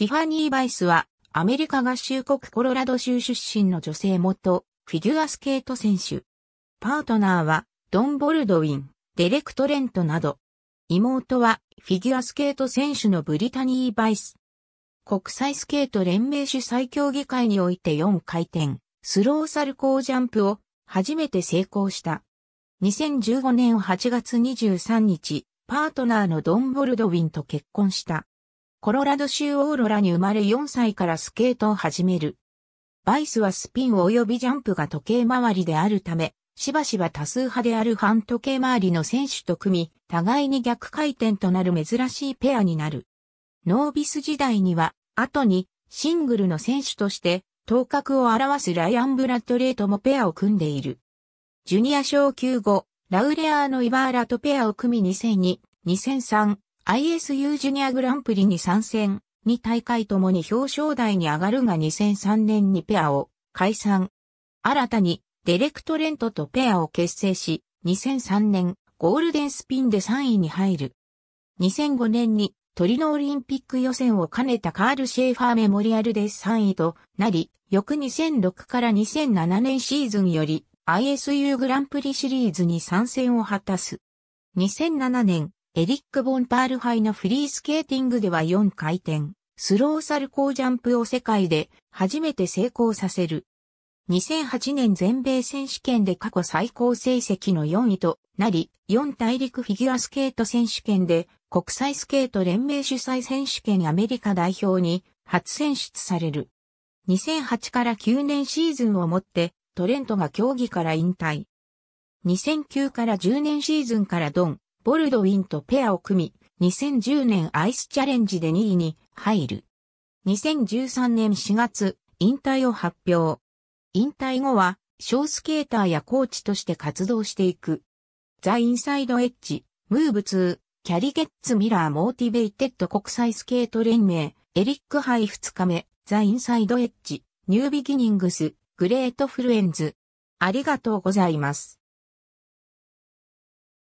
ティファニー・バイスは、アメリカ合衆国コロラド州出身の女性元、フィギュアスケート選手。パートナーは、ドン・ボルドウィン、デレクト・レントなど。妹は、フィギュアスケート選手のブリタニー・バイス。国際スケート連盟主催協議会において4回転、スローサルコージャンプを初めて成功した。2015年8月23日、パートナーのドン・ボルドウィンと結婚した。コロラド州オーロラに生まれ4歳からスケートを始める。バイスはスピン及びジャンプが時計回りであるため、しばしば多数派である反時計回りの選手と組み、互いに逆回転となる珍しいペアになる。ノービス時代には、後にシングルの選手として、頭角を表すライアン・ブラッドレーともペアを組んでいる。ジュニア昇級後、ラウレアーのイバーラとペアを組み2002、2003、ISU ジュニアグランプリに参戦、2大会ともに表彰台に上がるが2003年にペアを解散。新たにデレクトレントとペアを結成し、2003年ゴールデンスピンで3位に入る。2005年にトリノオリンピック予選を兼ねたカール・シェーファーメモリアルで3位となり、翌2006から2007年シーズンより ISU グランプリシリーズに参戦を果たす。2007年エリック・ボンパール杯のフリースケーティングでは4回転、スローサルコージャンプを世界で初めて成功させる。2008年全米選手権で過去最高成績の4位となり、4大陸フィギュアスケート選手権で国際スケート連盟主催選手権アメリカ代表に初選出される。2008から9年シーズンをもってトレントが競技から引退。2009から10年シーズンからドン、ボルドウィンとペアを組み、2010年アイスチャレンジで2位に入る。2013年4月、引退を発表。引退後は、小スケーターやコーチとして活動していく。ザ・インサイド・エッジ、ムーブ2、キャリゲッツ・ミラー・モーティベイテッド国際スケート連盟、エリックハイ2日目、ザ・インサイド・エッジ、ニュービギニングス、グレート・フルエンズ。ありがとうございます。